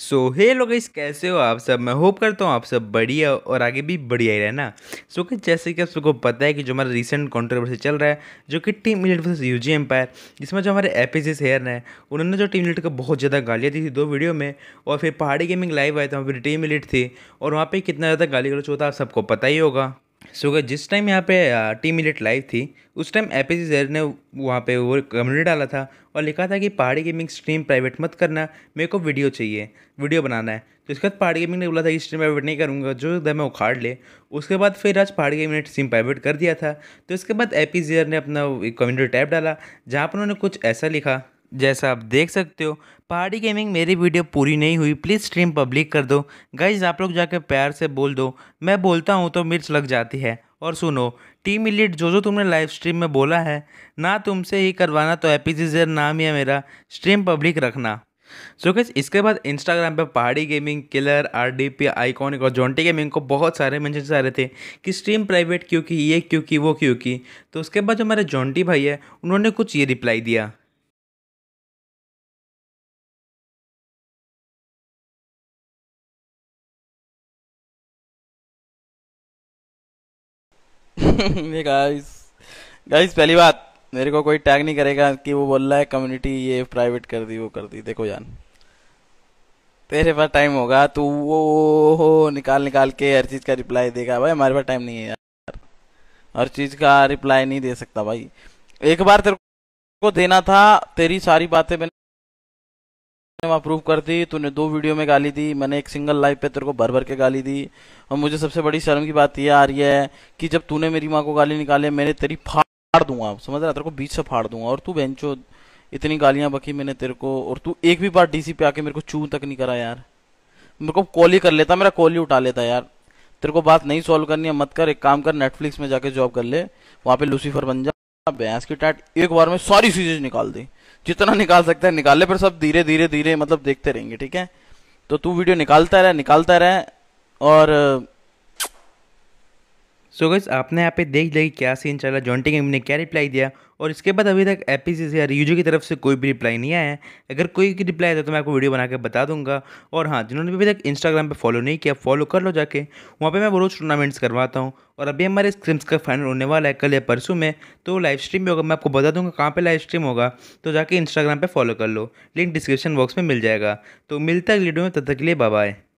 सो हे लोग इस कैसे हो आप सब मैं होप करता हूँ आप सब बढ़िया और आगे भी बढ़िया ही रहना सो so, कि जैसे कि आप सबको पता है कि जो हमारा रिसेंट कॉन्ट्रोवर्सी चल रहा है जो कि team India versus U G Empire जिसमें जो हमारे जी हेयर हैं उन्होंने जो टीम इंडिया को बहुत ज़्यादा गालियाँ दी थी दो वीडियो में और फिर पहाड़ी गेमिंग लाइव आए थे वहाँ पर टीम इंडिया थी और वहाँ पर कितना ज़्यादा गाली गलोच होता आप सबको पता ही होगा सो so, जिस टाइम यहाँ पे टीम इलेट लाइव थी उस टाइम ए पी जी ने वहाँ पे वो कमेंट डाला था और लिखा था कि पहाड़ी गेमिंग स्ट्रीम प्राइवेट मत करना मेरे को वीडियो चाहिए वीडियो बनाना है तो इसके बाद पहाड़ी गेमिंग ने बोला था कि स्ट्रीम प्राइवेट नहीं करूँगा जो दम मैं उखाड़ ले उसके बाद फिर आज पहाड़ी गेमिंग ने स्ट्रीम प्राइवेट कर दिया था तो इसके बाद ए पी ने अपना कम्युनिटी टैब डाला जहाँ पर उन्होंने कुछ ऐसा लिखा जैसा आप देख सकते हो पहाड़ी गेमिंग मेरी वीडियो पूरी नहीं हुई प्लीज़ स्ट्रीम पब्लिक कर दो गाइज आप लोग जाकर प्यार से बोल दो मैं बोलता हूँ तो मिर्च लग जाती है और सुनो टीम इलीट जो जो तुमने लाइव स्ट्रीम में बोला है ना तुमसे ही करवाना तो एपीजीजर नाम या मेरा स्ट्रीम पब्लिक रखना सो so इसके बाद इंस्टाग्राम पे Pahadi gaming killer R D P iconic और जॉन्टी गेमिंग को बहुत सारे मैसेज आ रहे थे कि स्ट्रीम प्राइवेट क्योंकि ये क्योंकि वो क्योंकि तो उसके बाद जो हमारे जॉन्टी भाई है उन्होंने कुछ ये रिप्लाई दिया गाइस गाइस पहली बात मेरे को कोई टैग नहीं करेगा कि वो बोल रहा है कम्युनिटी ये प्राइवेट कर दी वो कर दी देखो जान तेरे पास टाइम होगा तो वो हो निकाल निकाल के हर चीज़ का रिप्लाई देगा भाई हमारे पास टाइम नहीं है यार हर चीज़ का रिप्लाई नहीं दे सकता भाई एक बार तेरे को देना था तेरी सारी बातें मैंने वहाँ प्रूव कर दी तूने दो वीडियो में गाली दी मैंने एक सिंगल लाइव पे तेरे को भर भर के गाली दी और मुझे सबसे बड़ी शर्म की बात यह आ रही है कि जब तूने मेरी माँ को गाली निकाली मैंने तेरी फाड़ दूंगा समझ रहा तेरे को बीच से फाड़ दूंगा और तू बेंचो इतनी गालियां बकी मैंने तेरे को और तू एक भी बार डीसी पे आके मेरे को चू तक नहीं करा यार मेरे को कॉल ही कर लेता मेरा कॉल ही उठा लेता यार तेरे को बात नहीं सॉल्व करनी है मत कर एक काम कर नेटफ्लिक्स में जाके जॉब कर ले वहां पे लूसीफर बन जा भैंस की टाट एक बार में सारी चीजें निकाल दी जितना निकाल सकता है निकाले पर सब धीरे धीरे धीरे मतलब देखते रहेंगे ठीक है तो तू वीडियो निकालता रहे निकालता रहे और सो so गज आपने यहाँ पे देख लिया कि क्या सीन चला जॉन्टी गेम ने क्या रिप्लाई दिया और इसके बाद अभी तक एपी से या की तरफ से कोई भी रिप्लाई नहीं आया है अगर कोई की रिप्लाई आता तो मैं आपको वीडियो बना के बता दूंगा और हाँ जिन्होंने अभी तक इंस्टाग्राम पे फॉलो नहीं किया फॉलो कर लो जाके वहाँ पर मैं रोज़ टूर्नामेंट्स करवाता हूँ और अभी हमारे स्क्रिम्स का फाइनल होने वाला है कल या परसों में तो लाइव स्ट्रीम भी होगा मैं आपको बता दूंगा कहाँ पर लाइव स्ट्रीम होगा तो जाके इंस्टाग्राम पर फॉलो कर लो लिंक डिस्क्रिप्शन बॉक्स में मिल जाएगा तो मिलता है वीडियो में तब तक के लिए बाय